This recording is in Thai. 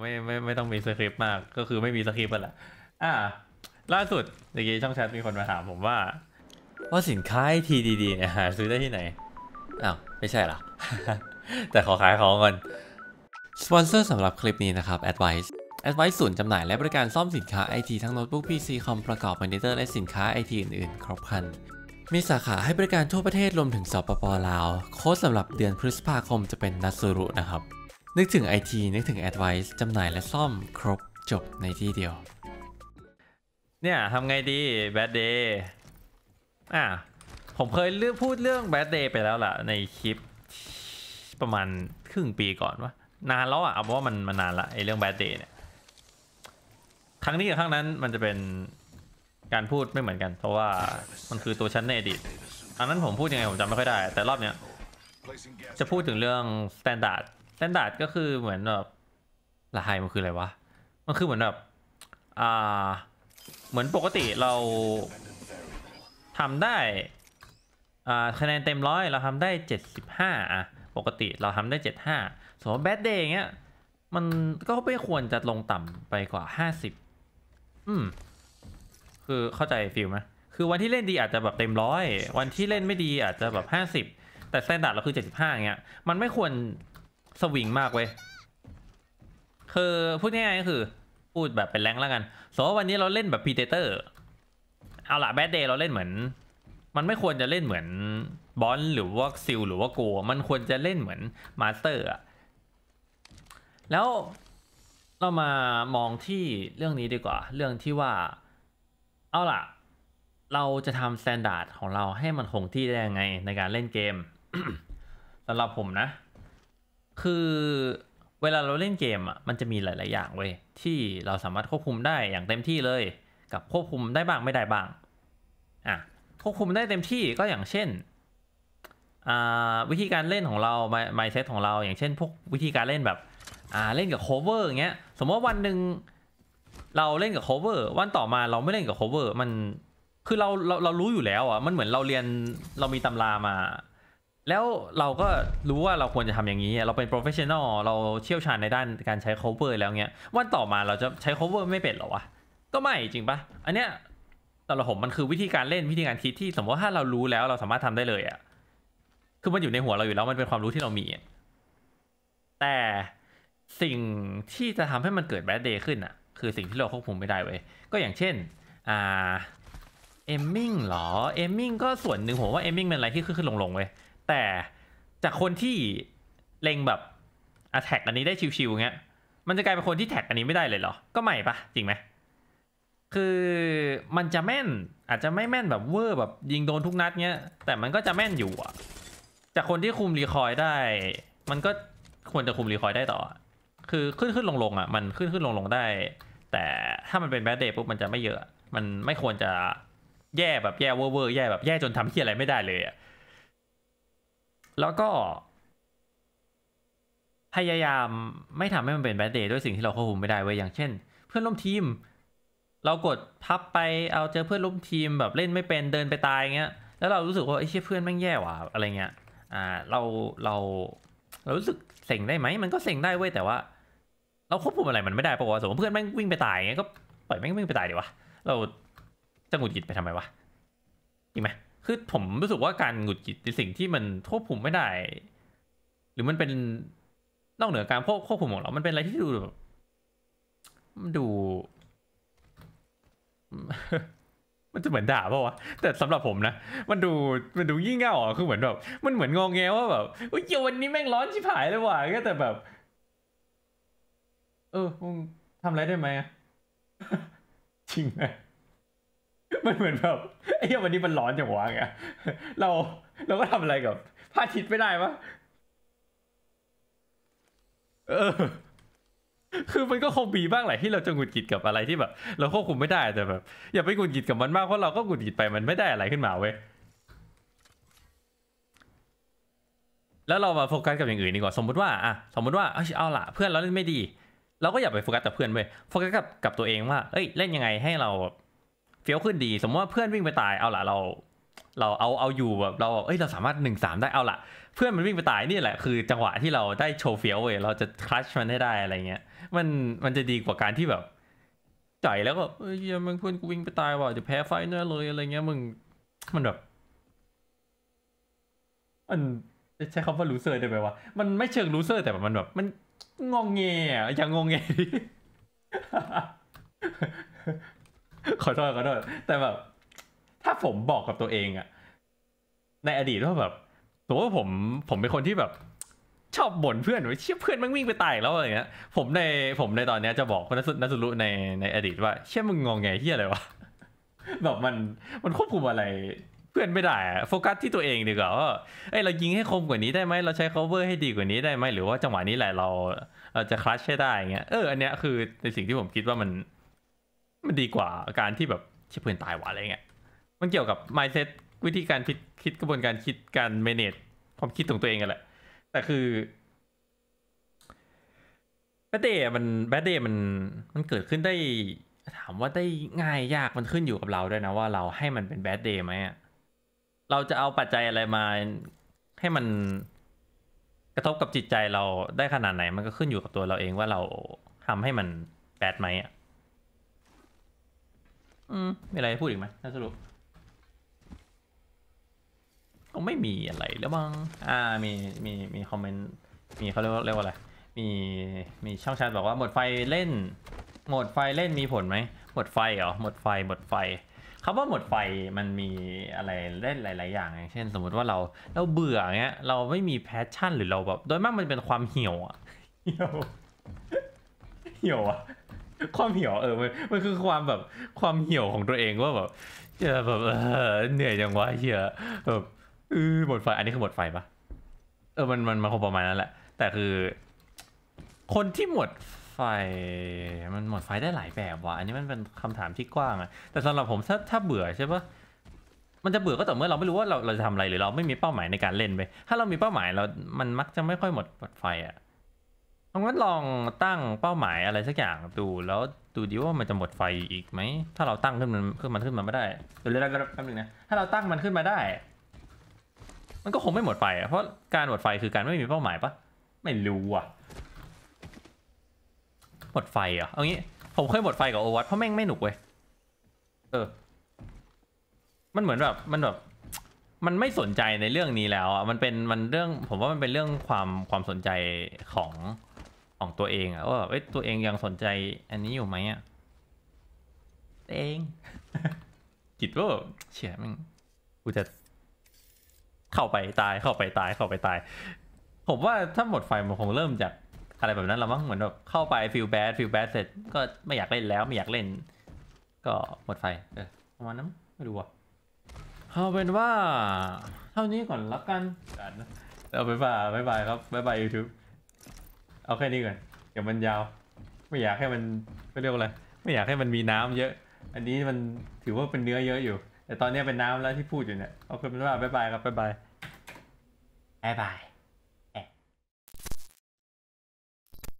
ไม่ไม่ไม่ต้องมีสคริปต์มากก็คือไม่มีสคริปต์แหละอ่า ล่าสุดเมื่อกี้ช่องแชทมีคนมาถามผมว่า ว่าสินค้าทีดี ๆ เนี่ยหาซื้อได้ที่ไหน อ้าว ไม่ใช่หรอ แต่ขอขายของก่อนสปอนเซอร์สำหรับคลิปนี้นะครับ Advice อดไว c ์ศูนย์จำหน่ายและบริการซ่อมสินค้าไอทีทั้งโน้ตบุ๊ก PC คอมประกอบมอนิเตอร์และสินค้าไอทีอื่นๆครบครัน มีสาขาให้บริการทั่วประเทศรวมถึงสปปลาวโค้ดสำหรับเดือนพฤษภาคมจะเป็นนัสรุนะครับนึกถึง IT นึกถึง Advice จำหน่าย และซ่อมครบจบในที่เดียว เนี่ยทำไงดี Bad Day อ่ะผมเคยเพูดเรื่อง Bad Day ไปแล้วล่ะในคลิปประมาณครึ่งปีก่อนวะนานแล้วอ่ะเอาว่ามันมานานละไอเรื่อง Bad Day เนี่ยครั้งนี้กับครั้งนั้นมันจะเป็นการพูดไม่เหมือนกันเพราะว่ามันคือตัวชั้นในอดีตอันนั้นผมพูดยังไงผมจำไม่ค่อยได้ แต่รอบเนี้ยจะพูดถึงเรื่อง standard สแตนดาร์ดก็คือเหมือนแบบละไฮมันคืออะไรวะ มันคือเหมือนแบบอ่าเหมือนปกติเราทำได้อ่าคะแนนเต็มร้อยเราทำได้ 75อ่ะปกติเราทำได้ 75 สมมติแบดเดย์เงี้ยมันก็ไม่ควรจะลงต่ำไปกว่า 50อืมคือเข้าใจฟิลไหมคือวันที่เล่นดีอาจจะแบบเต็มร้อยวันที่เล่นไม่ดีอาจจะแบบ 50 แต่สแตนดาร์ดเราคือ 75เงี้ยมันไม่ควรสวิงมากเว้ยคือพูดง่ายๆ ก็คือ พูดแบบเป็นแรงแล้วกันสมมติวันนี้เราเล่นแบบพีเตอร์ เอาละแบดเดย์เราเล่นเหมือน มันไม่ควรจะเล่นเหมือนบอลหรือว่าซิลหรือว่าโกมันควรจะเล่นเหมือนมาสเตอร์อะแล้วเรามามองที่เรื่องนี้ดีกว่า เรื่องที่ว่าเอาล่ะ เราจะทำสแตนดาร์ดของเราให้มันคงที่ได้ยังไงในการเล่นเกมสำหรับผมนะคือเวลาเราเล่นเกมอ่ะมันจะมีหลาย ๆ อย่างเว้ยที่เราสามารถควบคุมได้อย่างเต็มที่เลย กับควบคุมได้บ้างไม่ได้บ้างอ่ะควบคุมได้เต็มที่ก็อย่างเช่นอ่าวิธีการเล่นของเราไม n d ซ e ตของเราอย่างเช่นพวกวิธีการเล่นแบบอ่าเล่นกับโคเวอย่างเงี้ยสมมติว่าวันหนึ่งเราเล่นกับโคเวอร์วันต่อมาเราไม่เล่นกับโคเวอร์มันคือเราเราเรารู้อยู่แล้วอ่ะมันเหมือนเราเรียนเรามีตำรามาแล้วเราก็รู้ว่าเราควรจะทำอย่างนี้เราเป็นโปรเฟชชั่นอล เราเชี่ยวชาญในด้านการใช้ cover แล้วเนี้ยวันต่อมาเราจะใช้ cover ไม่เป็นหรอวะ ก็ไม่จริงปะ อันเนี้ยสำหรับผมมันคือวิธีการเล่นวิธีการคิดที่สมมติว่าถ้าเรารู้แล้ว เราสามารถทำได้เลยอะ่ะคือมันอยู่ในหัวเราอยู่แล้วมันเป็นความรู้ที่เรามี แต่สิ่งที่จะทำให้มันเกิดแบดเดย์ขึ้นอะ่ะคือสิ่งที่เราควบคุมไม่ได้เว้ยก็อย่างเช่น อ่า เอมมิงหรอ เอมมิงก็ส่วนหนึ่งผมว่าเอมมิงเป็นอะไรที่ขึ้นขึ้นลงลงเว้ยแต่จากคนที่เล็งแบบอแท็กอันนี้ได้ชิวๆเงี้ยมันจะกลายเป็นคนที่แท็กอันนี้ไม่ได้เลยเหรอ ก็ใหม่ปะจริงไหมคือมันจะแม่นอาจจะไม่แม่นแบบเวอร์แบบยิงโดนทุกนัดเงี้ยแต่มันก็จะแม่นอยู่อะจากคนที่คุมรีคอยได้มันก็ควรจะคุมรีคอยได้ต่อคือขึ้นขึ้นลงลงอะมันขึ้นขึ้นลงลงได้ แต่ถ้ามันเป็นแบดเดย์ปุ๊บมันจะไม่เยอะ มันไม่ควรจะแย่แบบแย่เวอร์แย่แบบแย่จนทำเพี้ยอะไรไม่ได้เลยอะแล้วก็พยายามไม่ทำให้มันเป็นแบดเดย์ด้วยสิ่งที่เราควบคุมไม่ได้ไว้อย่างเช่น เพื่อนร่วมทีม เรากดพับไปเอาเจอเพื่อนร่วมทีมแบบเล่นไม่เป็นเดินไปตายเงี้ยแล้วเรารู้สึกว่าไอ้เชี่ยเพื่อนแม่งแย่ว่ะอะไรเงี้ยอ่าเราเราเรารู้สึกเซ็งได้ไหมมันก็เซ็งได้เว้ยแต่ว่า เราควบคุมอะไรมันไม่ได้ปะวะสมมติเพื่อนแม่งวิ่งไปตายเงี้ยก็ปล่อยแม่งวิ่งไปตายดีวะเราจะหงุดหงิดไปทำไมวะจริงไหมคือผมรู้สึกว่าการหงุดหงิดในสิ่งที่มันควบคุมไม่ได้ หรือมันเป็นนอกเหนือการควบควบคุมของเรามันเป็นอะไรที่ดู มันดู มันจะเหมือนด่าเปล่าวะ แต่สำหรับผมนะ มันดูมันดูยิ่งเง่าอ่ะคือเหมือนแบบมันเหมือนงองแงว่าแบบอุ้ยวันนี้แม่งร้อนชิบหายเลยว่ะก็แต่แบบ เออมึงทำอะไรได้ไหมจริงไหมมันเหมือนแบบไอ้เียวันนี้มันร้อนจังวะไงเราเราก็ทำอะไรกับพาทิตไม่ได้ปะเออคือมันก็คงมีบ้างแหละที่ เราจะหงุดหงิดกับอะไรที่แบบเราควบคุมไม่ได้แต่แบบ อย่าไปหงุดหงิดกับมันมากเพราะเราก็หงุดหงิดไปมันไม่ได้อะไรขึ้นมาเว้ยแล้วเรามาโฟกัสกับอย่างอื่นดีกว่าสมมติว่าอ่ะสมมติว่า เอ้ยเอาละเพื่อนเราเล่นไม่ดี เราก็อย่าไปโฟกัสแต่เพื่อนเว้ยโฟกัสกับกับตัวเองว่าเอ้ยเล่นยังไงให้เราเฟี้ยวขึ้นดี สมมติว่าเพื่อนวิ่งไปตาย เอาละเรา เราเอาเอาอยู่แบบเราเอ้ยเราสามารถหนึ่งสามได้เอาละเพื่อนมันวิ่งไปตายนี่แหละคือ จังหวะที่เราได้โชว์เฟี้ยวเว้ยเราจะคลัชมันให้ได้อะไรเงี้ยมันมันจะดีกว่าการที่แบบจ่อยแล้วก็เฮ้ยมึงเพื่อนกูวิ่งไปตายว่ะจะแพ้ไฟแน่เลยอะไรเงี้ยมึงมันแบบมันใช้คำว่าลูเซอร์ได้ไหมวะมันไม่เชิงลูเซอร์แต่มันแบบมันงงเงี้ยอย่างงงเงี้ยขอโทษขอโทษแต่แบบ ถ้าผมบอกกับตัวเองอะในอดีตว่าแบบตัวผมผมเป็นคนที่แบบ ชอบบ่นเพื่อนว่าเชี่ยเพื่อนมันวิ่งไปตายแล้วอะไรเงี้ย ผมในผมในตอนนี้จะบอกคนัสุนัสุรุในในอดีตว่าเชี่ยมึงงองไงเฮียอะไรวะแบบมันมันควบคุมอะไรเพื่อนไม่ได้โฟกัสที่ตัวเองดีกว่าว่าเอ้เรายิงให้คมกว่านี้ได้ไหมเราใช้ cover ให้ดีกว่านี้ได้ไหมหรือว่าจังหวะนี้แหละเราเราจะคลัชใช้ได้เงี้ยเอออันเนี้ยคือในสิ่งที่ผมคิดว่ามันมันดีกว่าการที่แบบเชิบเพื่อนตายหวะอะไรเงี้ย มันเกี่ยวกับ mindset วิธีการคิดคิดกระบวนการคิดการ manage ความคิดของตัวเองกันแหละ แต่คือแบดเดย์มันแบดเดย์มันมันเกิดขึ้นได้ ถามว่าได้ง่ายยากมันขึ้นอยู่กับเราด้วยนะว่าเราให้มันเป็นแบดเดย์ไหม เราจะเอาปัจจัยอะไรมาให้มันกระทบกับจิตใจเราได้ขนาดไหน มันก็ขึ้นอยู่กับตัวเราเองว่าเราทำให้มันแบดไหมอ่ะอืมมีอะไรพูดอีกไหมถ้าสรุปก็ไม่มีอะไรแล้วบ้างอ่ามีมีมีคอมเมนต์มีเขาเรียกว่าเรียกว่าอะไรมีมีช่องแชทบอกว่า หมดไฟเล่น หมดไฟเล่นมีผลไหมหมดไฟเหรอหมดไฟหมดไฟคำว่าหมดไฟมันมีอะไรได้หลาย ๆ อย่างเช่น สมมติว่าเรา เราเบื่อเงี้ย เราไม่มีแพชชั่นหรือเราแบบ โดยมากมันเป็นความเหี่ยวอะเหี่ยวเหี่ยวอะความเหี่ยวเออมันมันคือความแบบความเหี่ยวของตัวเองว่าแบบเออแบบ เออ เหนื่อยจังวะเหียแบบเออหมดไฟ อันนี้คือหมดไฟปะเออ มัน มันมันคงประมาณนั้นแหละ แต่คือ คนที่หมดไฟ มันหมดไฟได้หลายแบบว่ะ อันนี้มันเป็นคำถามที่กว้างอะแต่สำหรับผมถ้าถ้า เบื่อใช่ปะมันจะเบื่อก็ต่อเมื่อเราไม่รู้ว่าเรา เราจะทำอะไรหรือเราไม่มีเป้าหมายในการเล่นไปถ้าเรามีเป้าหมายเรา มันมักจะไม่ค่อยหมด หมดไฟอะเอางั้นลองตั้งเป้าหมายอะไรสักอย่างดู แล้วดูดีว่ามันจะหมดไฟอีกไหมถ้าเราตั้งขึ้นมันขึ้นมันขึ้นมาไม่ได้เดี๋ยวเล้วแป๊บนึงนะถ้าเราตั้งมันขึ้นมาได้ มันก็คงไม่หมดไฟเพราะการหมดไฟคือการไม่มีเป้าหมายปะไม่รู้อะหมดไฟอ่ะเอางี้ผมเคยหมดไฟกับโอวัตเพราะแม่งไม่หนุกเว้ยเออ มันเหมือนแบบมันแบบมันไม่สนใจในเรื่องนี้แล้วอ่ะมันเป็นมันเรื่อง ผมว่ามันเป็นเรื่องความความสนใจของของตัวเองอะว่าเอ้ยตัวเองยังสนใจอันนี้อยู่ไหมอะเองกิตว่าเฉี่ยมึงกูจะเข้าไปตายเข้าไปตายเข้าไปตาย ผมว่าถ้าหมดไฟมันคงเริ่มจากอะไรแบบนั้นเราบ้งเหมือนแบบเข้าไปฟิลแบดฟิลแบดเสร็จก็ไม่อยากเล่นแล้วไม่อยากเล่นก็หมดไฟเออประมาณนั้นไม่รู้อะเอาเป็นว่า เท่านี้ก่อนแล้วกันเอาไป็่าบ๊ายบายครับบ๊ายบายยูทูบเอาแค่นี้ก่อน เดี๋ยวมันยาว ไม่อยากให้มันไม่เรียกอะไรไม่อยากให้มันมีน้ำเยอะ อันนี้มันถือว่าเป็นเนื้อเยอะอยู่ แต่ตอนนี้เป็นน้ำแล้วที่พูดอยู่เนี่ยเอาคือเป็นว่าบ๊ายบายครับบ๊ายบายบ๊ายบาย